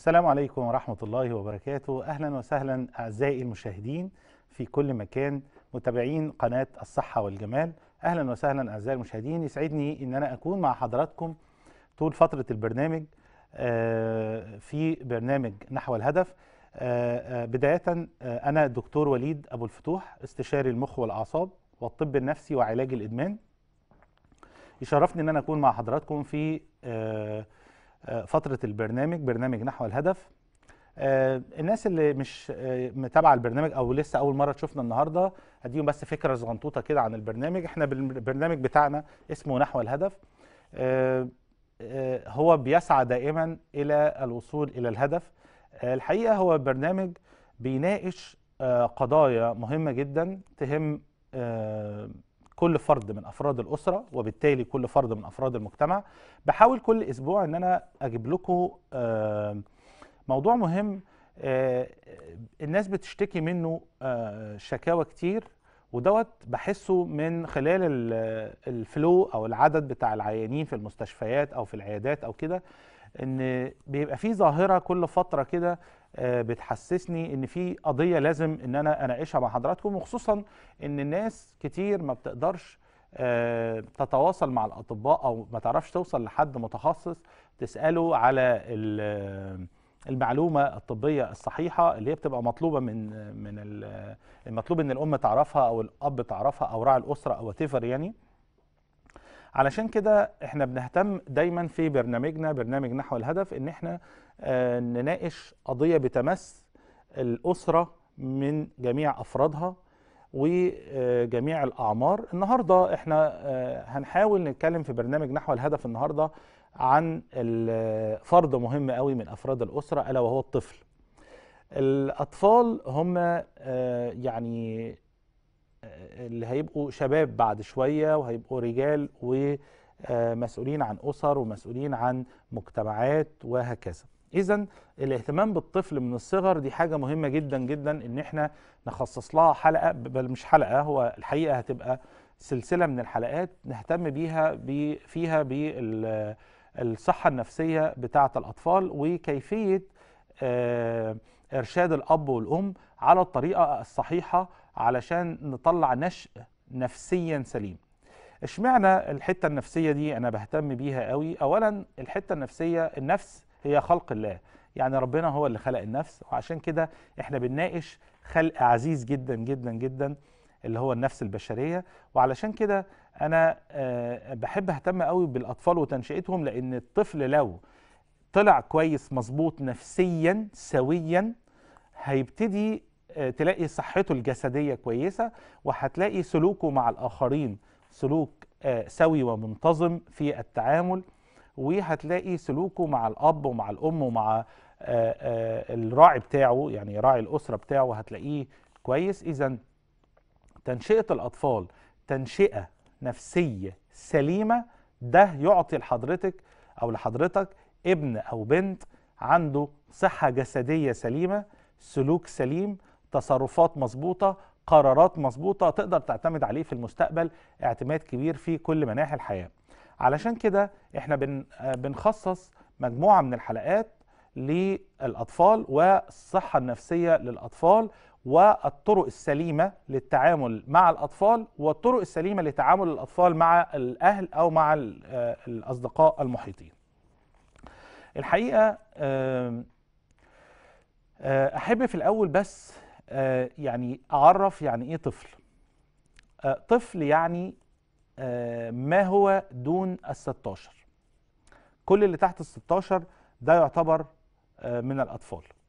السلام عليكم ورحمة الله وبركاته أهلا وسهلا أعزائي المشاهدين في كل مكان متابعين قناة الصحة والجمال أهلا وسهلا أعزائي المشاهدين يسعدني أن أنا أكون مع حضراتكم طول فترة البرنامج آه، في برنامج نحو الهدف آه، آه، بداية أنا الدكتور وليد أبو الفتوح استشاري المخ والأعصاب والطب النفسي وعلاج الإدمان يشرفني أن أنا أكون مع حضراتكم في آه، فتره البرنامج برنامج نحو الهدف آه، الناس اللي مش آه، متابعه البرنامج او لسه اول مره تشوفنا النهارده هديهم بس فكره صغنطوطه كده عن البرنامج احنا البرنامج بتاعنا اسمه نحو الهدف هو بيسعى دائما الى الوصول الى الهدف الحقيقه هو برنامج بيناقش قضايا مهمه جدا تهم كل فرد من افراد الاسره وبالتالي كل فرد من افراد المجتمع بحاول كل اسبوع ان انا اجيب لكم آه، موضوع مهم آه، الناس بتشتكي منه آه، شكاوى كتير ودوت بحسه من خلال الفلو او العدد بتاع العيانين في المستشفيات او في العيادات او كده ان بيبقى في ظاهره كل فتره كده آه، بتحسسني ان في قضيه لازم ان انا اناقشها مع حضراتكم وخصوصا ان الناس كتير ما بتقدرش آه، تتواصل مع الاطباء او ما تعرفش توصل لحد متخصص تساله على آه، المعلومه الطبيه الصحيحه اللي هي بتبقى مطلوبه من من المطلوب ان الام تعرفها او الاب تعرفها او راعي الاسره او تيفر يعني علشان كده احنا بنهتم دايما في برنامجنا برنامج نحو الهدف ان احنا آه، نناقش قضيه بتمس الاسره من جميع افرادها وجميع الاعمار النهارده احنا آه، هنحاول نتكلم في برنامج نحو الهدف النهارده عن آه، فرد مهم قوي من افراد الاسره الا وهو الطفل الاطفال هم يعني اللي هيبقوا شباب بعد شويه وهيبقوا رجال ومسؤولين عن اسر ومسؤولين عن مجتمعات وهكذا. اذا الاهتمام بالطفل من الصغر دي حاجه مهمه جدا جدا ان احنا نخصص لها حلقه بل مش حلقه هو الحقيقه هتبقى سلسله من الحلقات نهتم بيها بي فيها بالصحه النفسيه بتاعه الاطفال وكيفيه آه ارشاد الاب والام على الطريقه الصحيحه علشان نطلع نشء نفسيا سليم اشمعنى الحته النفسيه دي انا بهتم بيها قوي اولا الحته النفسيه النفس هي خلق الله يعني ربنا هو اللي خلق النفس وعشان كده احنا بنناقش خلق عزيز جدا جدا جدا اللي هو النفس البشريه وعلشان كده انا آه، بحب اهتم قوي بالاطفال وتنشئتهم لان الطفل لو طلع كويس مظبوط نفسيا سويا هيبتدي آه، تلاقي صحته الجسدية كويسة وهتلاقي سلوكه مع الآخرين سلوك آه، سوي ومنتظم في التعامل وهتلاقي سلوكه مع الأب ومع الأم ومع آه، الراعي بتاعه يعني راعي الأسرة بتاعه هتلاقيه كويس إذا تنشئة الأطفال تنشئة نفسية سليمة ده يعطي لحضرتك أو لحضرتك ابن أو بنت عنده صحة جسدية سليمة سلوك سليم تصرفات مظبوطة قرارات مظبوطة تقدر تعتمد عليه في المستقبل اعتماد كبير في كل مناحي الحياة علشان كده احنا بن بنخصص مجموعة من الحلقات للأطفال والصحة النفسية للأطفال والطرق السليمة للتعامل مع الأطفال والطرق السليمة لتعامل الأطفال مع الأهل أو مع آه، الأصدقاء المحيطين الحقيقه آه، احب في الاول بس آه، يعني اعرف يعني ايه طفل آه، طفل يعني ما هو دون الستاشر 16 كل اللي تحت الستاشر 16 ده يعتبر من الاطفال